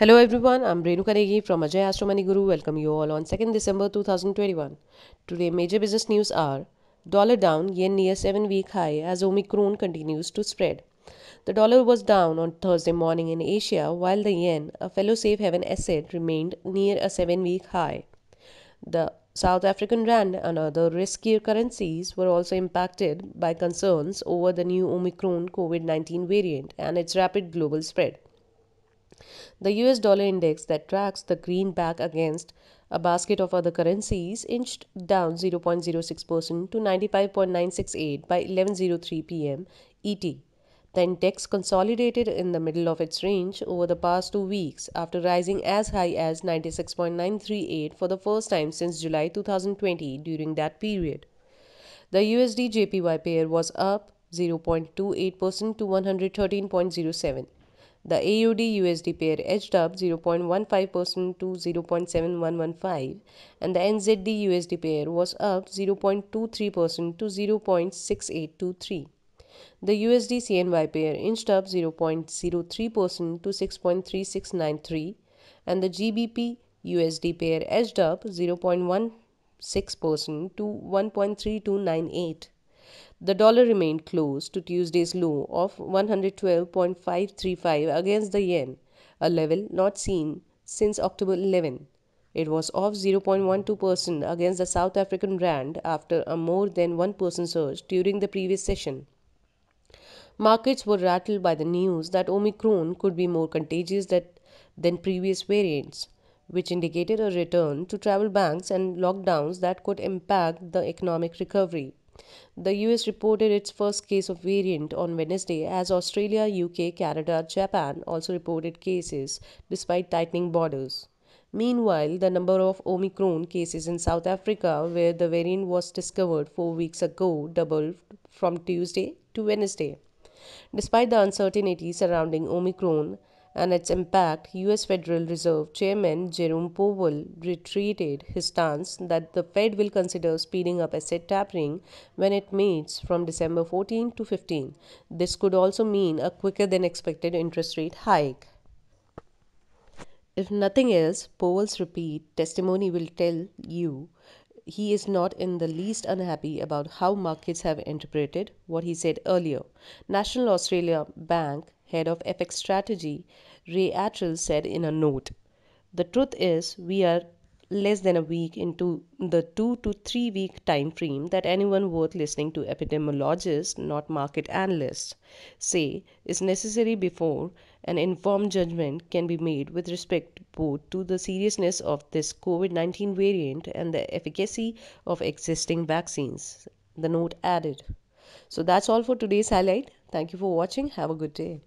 Hello everyone, I'm Renuka Kanegi from Ajay Astromani Guru. Welcome you all on 2nd December 2021. Today major business news are dollar down, yen near 7 week high as Omicron continues to spread. The dollar was down on Thursday morning in Asia while the yen, a fellow safe haven asset, remained near a 7 week high. The South African rand and other riskier currencies were also impacted by concerns over the new Omicron COVID 19 variant and its rapid global spread. The US dollar index that tracks the greenback against a basket of other currencies inched down 0.06% to 95.968 by 11:03 p.m. ET. The index consolidated in the middle of its range over the past 2 weeks after rising as high as 96.938 for the first time since July 2020 during that period. The USD JPY pair was up 0.28% to 113.07. The AUD USD pair edged up 0.15% to 0.7115 and the NZD USD pair was up 0.23% to 0.6823. The USD CNY pair inched up 0.03% to 6.3693 and the GBP USD pair edged up 0.16% to 1.3298. The dollar remained close to Tuesday's low of 112.535 against the yen, a level not seen since October 11. It was off 0.12% against the South African rand after a more than 1% surge during the previous session. Markets were rattled by the news that Omicron could be more contagious that, than previous variants, which indicated a return to travel bans and lockdowns that could impact the economic recovery. The US reported its first case of variant on Wednesday as Australia, UK, Canada, Japan also reported cases despite tightening borders. Meanwhile, the number of Omicron cases in South Africa, where the variant was discovered four weeks ago, doubled from Tuesday to Wednesday. Despite the uncertainty surrounding Omicron, and its impact, US Federal Reserve Chairman Jerome Powell retreated his stance that the Fed will consider speeding up asset tapering when it meets from December 14 to 15. This could also mean a quicker than expected interest rate hike. If nothing else, Powell's repeat testimony will tell you he is not in the least unhappy about how markets have interpreted what he said earlier. National Australia Bank head of FX strategy, Ray Attrell said in a note. The truth is, we are less than a week into the two to three week time frame that anyone worth listening to epidemiologists, not market analysts, say is necessary before an informed judgment can be made with respect both to the seriousness of this COVID 19 variant and the efficacy of existing vaccines, the note added. So that's all for today's highlight. Thank you for watching. Have a good day.